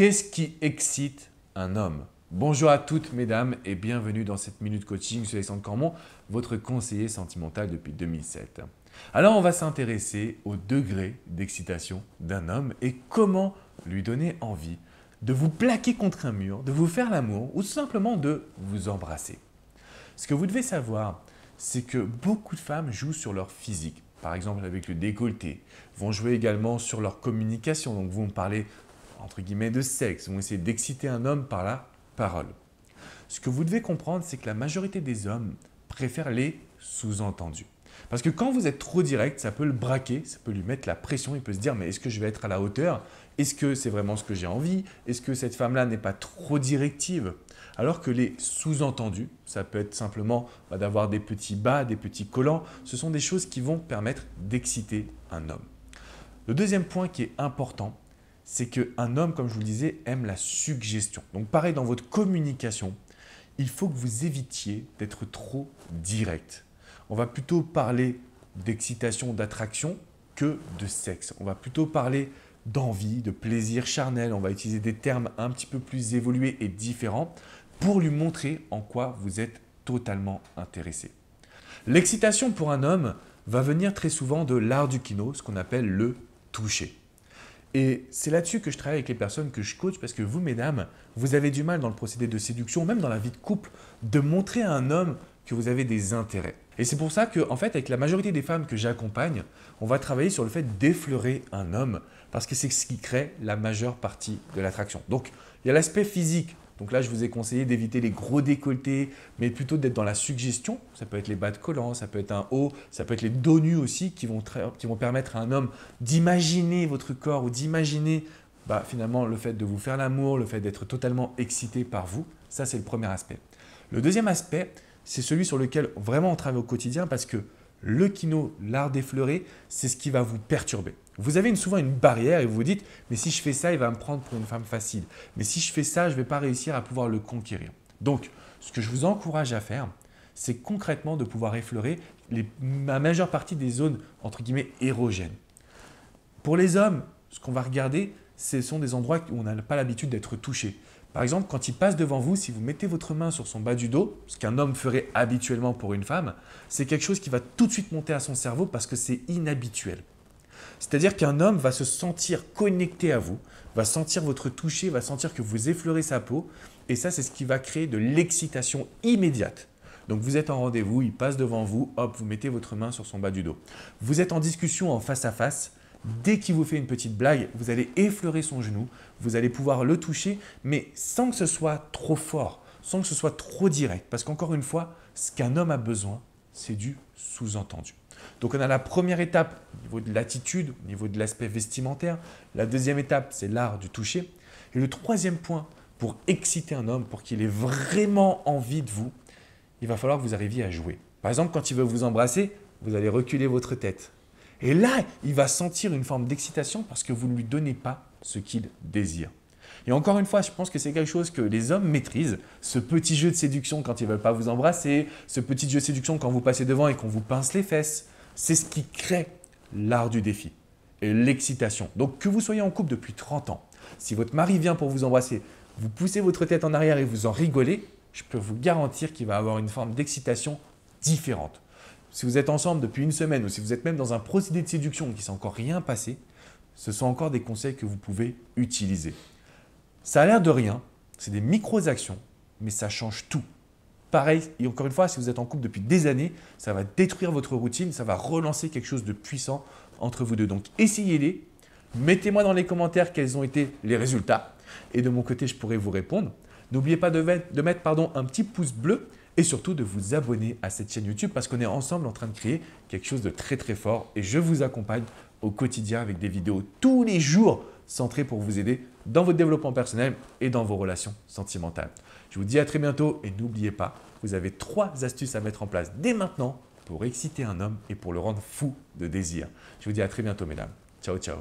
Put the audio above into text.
Qu'est-ce qui excite un homme Bonjour à toutes mesdames et bienvenue dans cette minute coaching. Je suis Alexandre Cormont, votre conseiller sentimental depuis 2007. Alors on va s'intéresser au degré d'excitation d'un homme et comment lui donner envie de vous plaquer contre un mur, de vous faire l'amour ou simplement de vous embrasser. Ce que vous devez savoir, c'est que beaucoup de femmes jouent sur leur physique par exemple avec le décolleté, vont jouer également sur leur communication. Donc vous me parlez entre guillemets, de sexe, vont essayer d'exciter un homme par la parole. Ce que vous devez comprendre, c'est que la majorité des hommes préfèrent les sous-entendus. Parce que quand vous êtes trop direct, ça peut le braquer, ça peut lui mettre la pression, il peut se dire mais est-ce que je vais être à la hauteur Est-ce que c'est vraiment ce que j'ai envie Est-ce que cette femme-là n'est pas trop directive Alors que les sous-entendus, ça peut être simplement bah, d'avoir des petits bas, des petits collants, ce sont des choses qui vont permettre d'exciter un homme. Le deuxième point qui est important, c'est qu'un homme, comme je vous le disais, aime la suggestion. Donc pareil, dans votre communication, il faut que vous évitiez d'être trop direct. On va plutôt parler d'excitation, d'attraction que de sexe. On va plutôt parler d'envie, de plaisir charnel. On va utiliser des termes un petit peu plus évolués et différents pour lui montrer en quoi vous êtes totalement intéressé. L'excitation pour un homme va venir très souvent de l'art du kino, ce qu'on appelle le toucher. Et c'est là-dessus que je travaille avec les personnes que je coach parce que vous, mesdames, vous avez du mal dans le procédé de séduction, même dans la vie de couple, de montrer à un homme que vous avez des intérêts. Et c'est pour ça que, en fait, avec la majorité des femmes que j'accompagne, on va travailler sur le fait d'effleurer un homme, parce que c'est ce qui crée la majeure partie de l'attraction. Donc, il y a l'aspect physique. Donc là, je vous ai conseillé d'éviter les gros décolletés, mais plutôt d'être dans la suggestion. Ça peut être les bas de collants ça peut être un haut, ça peut être les dos nus aussi, qui vont, qui vont permettre à un homme d'imaginer votre corps ou d'imaginer bah, finalement le fait de vous faire l'amour, le fait d'être totalement excité par vous. Ça, c'est le premier aspect. Le deuxième aspect, c'est celui sur lequel vraiment on travaille au quotidien parce que le kino, l'art d'effleurer, c'est ce qui va vous perturber. Vous avez souvent une barrière et vous vous dites, mais si je fais ça, il va me prendre pour une femme facile. Mais si je fais ça, je ne vais pas réussir à pouvoir le conquérir. Donc, ce que je vous encourage à faire, c'est concrètement de pouvoir effleurer la majeure partie des zones, entre guillemets, érogènes. Pour les hommes, ce qu'on va regarder, ce sont des endroits où on n'a pas l'habitude d'être touché. Par exemple, quand il passe devant vous, si vous mettez votre main sur son bas du dos, ce qu'un homme ferait habituellement pour une femme, c'est quelque chose qui va tout de suite monter à son cerveau parce que c'est inhabituel. C'est-à-dire qu'un homme va se sentir connecté à vous, va sentir votre toucher, va sentir que vous effleurez sa peau, et ça c'est ce qui va créer de l'excitation immédiate. Donc vous êtes en rendez-vous, il passe devant vous, hop, vous mettez votre main sur son bas du dos. Vous êtes en discussion en face à face, Dès qu'il vous fait une petite blague, vous allez effleurer son genou, vous allez pouvoir le toucher, mais sans que ce soit trop fort, sans que ce soit trop direct. Parce qu'encore une fois, ce qu'un homme a besoin, c'est du sous-entendu. Donc on a la première étape au niveau de l'attitude, au niveau de l'aspect vestimentaire. La deuxième étape, c'est l'art du toucher. Et le troisième point, pour exciter un homme, pour qu'il ait vraiment envie de vous, il va falloir que vous arriviez à jouer. Par exemple, quand il veut vous embrasser, vous allez reculer votre tête. Et là, il va sentir une forme d'excitation parce que vous ne lui donnez pas ce qu'il désire. Et encore une fois, je pense que c'est quelque chose que les hommes maîtrisent. Ce petit jeu de séduction quand ils ne veulent pas vous embrasser, ce petit jeu de séduction quand vous passez devant et qu'on vous pince les fesses. C'est ce qui crée l'art du défi et l'excitation. Donc que vous soyez en couple depuis 30 ans, si votre mari vient pour vous embrasser, vous poussez votre tête en arrière et vous en rigolez, je peux vous garantir qu'il va avoir une forme d'excitation différente si vous êtes ensemble depuis une semaine ou si vous êtes même dans un procédé de séduction qui s'est encore rien passé, ce sont encore des conseils que vous pouvez utiliser. Ça a l'air de rien, c'est des micro-actions, mais ça change tout. Pareil, et encore une fois, si vous êtes en couple depuis des années, ça va détruire votre routine, ça va relancer quelque chose de puissant entre vous deux. Donc essayez-les, mettez-moi dans les commentaires quels ont été les résultats, et de mon côté, je pourrai vous répondre. N'oubliez pas de mettre, un petit pouce bleu et surtout de vous abonner à cette chaîne YouTube parce qu'on est ensemble en train de créer quelque chose de très très fort et je vous accompagne au quotidien avec des vidéos tous les jours centrées pour vous aider dans votre développement personnel et dans vos relations sentimentales. Je vous dis à très bientôt et n'oubliez pas, vous avez trois astuces à mettre en place dès maintenant pour exciter un homme et pour le rendre fou de désir. Je vous dis à très bientôt mesdames. Ciao ciao.